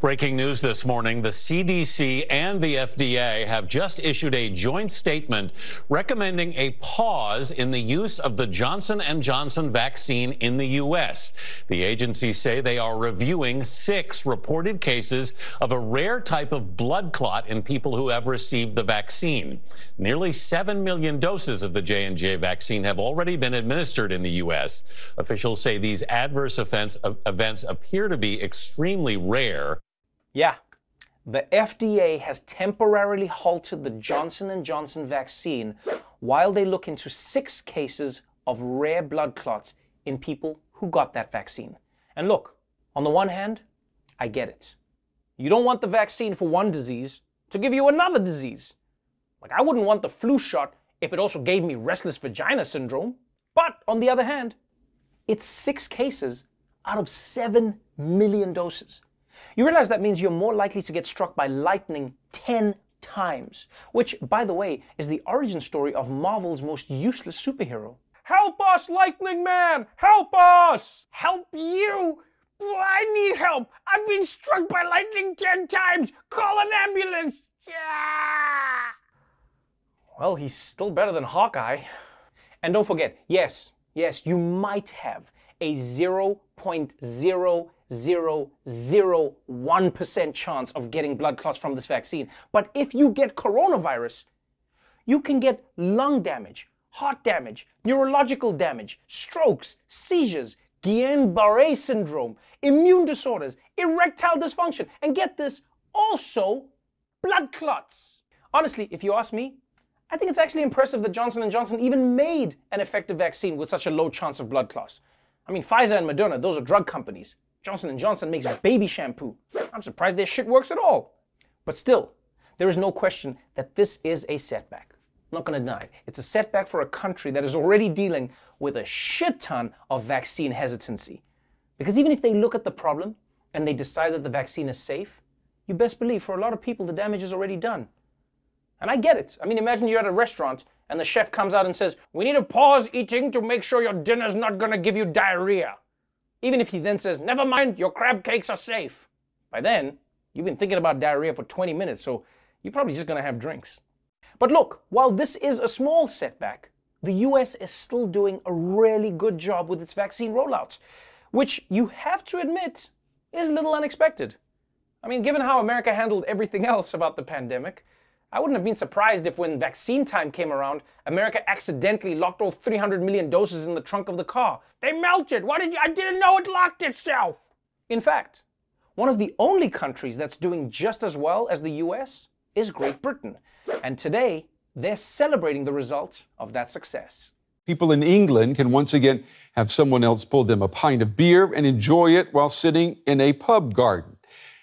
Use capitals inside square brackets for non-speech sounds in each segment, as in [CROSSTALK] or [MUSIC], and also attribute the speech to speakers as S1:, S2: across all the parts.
S1: Breaking news this morning, the CDC and the FDA have just issued a joint statement recommending a pause in the use of the Johnson & Johnson vaccine in the U.S. The agencies say they are reviewing six reported cases of a rare type of blood clot in people who have received the vaccine. Nearly 7 million doses of the J&J vaccine have already been administered in the U.S. Officials say these adverse events appear to be extremely rare. Yeah. The FDA has temporarily halted the Johnson & Johnson vaccine while they look into six cases of rare blood clots in people who got that vaccine. And look, on the one hand, I get it. You don't want the vaccine for one disease to give you another disease. Like, I wouldn't want the flu shot if it also gave me restless vagina syndrome. But on the other hand, it's six cases out of seven million doses. You realize that means you're more likely to get struck by lightning 10 times, which, by the way, is the origin story of Marvel's most useless superhero. Help us, Lightning Man! Help us! Help you? I need help! I've been struck by lightning 10 times! Call an ambulance! Well, he's still better than Hawkeye. And don't forget, yes, yes, you might have a 0.0001% chance of getting blood clots from this vaccine. But if you get coronavirus, you can get lung damage, heart damage, neurological damage, strokes, seizures, Guillain-Barré syndrome, immune disorders, erectile dysfunction, and get this, also blood clots. Honestly, if you ask me, I think it's actually impressive that Johnson & Johnson even made an effective vaccine with such a low chance of blood clots. I mean, Pfizer and Moderna, those are drug companies. Johnson & Johnson makes baby shampoo. I'm surprised their shit works at all. But still, there is no question that this is a setback. I'm not going to deny It's a setback for a country that is already dealing with a shit ton of vaccine hesitancy. Because even if they look at the problem and they decide that the vaccine is safe, you best believe for a lot of people the damage is already done. And I get it. I mean, imagine you're at a restaurant and the chef comes out and says, We need to pause eating to make sure your dinner's not gonna give you diarrhea. Even if he then says, Never mind, your crab cakes are safe. By then, you've been thinking about diarrhea for 20 minutes, so you're probably just gonna have drinks. But look, while this is a small setback, the US is still doing a really good job with its vaccine rollouts, which you have to admit is a little unexpected. I mean, given how America handled everything [LAUGHS] else about the pandemic, I wouldn't have been surprised if, when vaccine time came around, America accidentally locked all 300 million doses in the trunk of the car. They melted! Why did you? I didn't know it locked itself! In fact, one of the only countries that's doing just as well as the US is Great Britain. And today, they're celebrating the result of that success. People in England can once again have someone else pull them a pint of beer and enjoy it while sitting in a pub garden.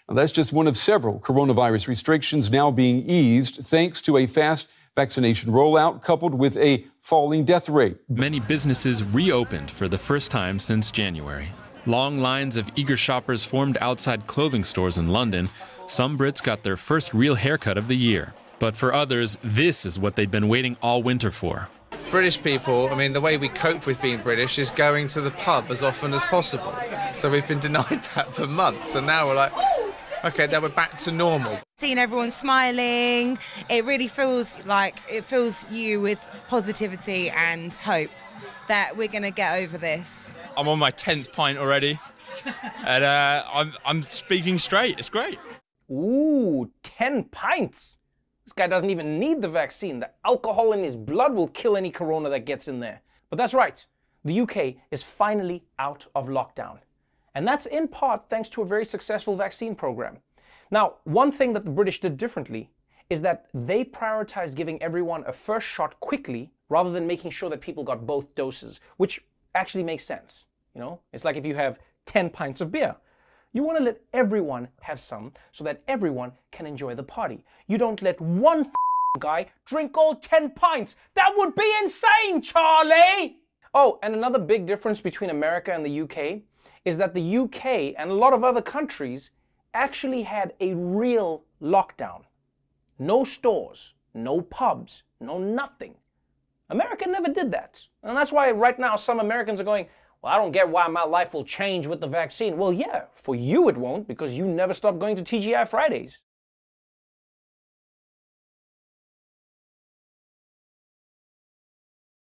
S1: Now, that's just one of several coronavirus restrictions now being eased thanks to a fast vaccination rollout coupled with a falling death rate. Many businesses reopened for the first time since January. Long lines of eager shoppers formed outside clothing stores in London. Some Brits got their first real haircut of the year. But for others, this is what they'd been waiting all winter for. British people, I mean, the way we cope with being British is going to the pub as often as possible. So we've been [LAUGHS] denied that for months, and now we're like, okay, they were back to normal. Seeing everyone smiling, it really feels like it fills you with positivity and hope that we're going to get over this. I'm on my 10th pint already, and uh, I'm, I'm speaking straight. It's great. Ooh, 10 pints. This guy doesn't even need the vaccine. The alcohol in his blood will kill any corona that gets in there. But that's right. The UK is finally out of lockdown. And that's in part thanks to a very successful vaccine program. Now, one thing that the British did differently is that they prioritized giving everyone a first shot quickly rather than making sure that people got both doses, which actually makes sense. You know, it's like if you have 10 pints of beer, you want to let everyone have some so that everyone can enjoy the party. You don't let one guy drink all 10 pints. That would be insane, Charlie! Oh, and another big difference between America and the UK is that the UK and a lot of other countries actually had a real lockdown. No stores, no pubs, no nothing. America never did that. And that's why right now some Americans are going, well, I don't get why my life will change with the vaccine. Well, yeah, for you it won't because you never stop going to TGI Fridays.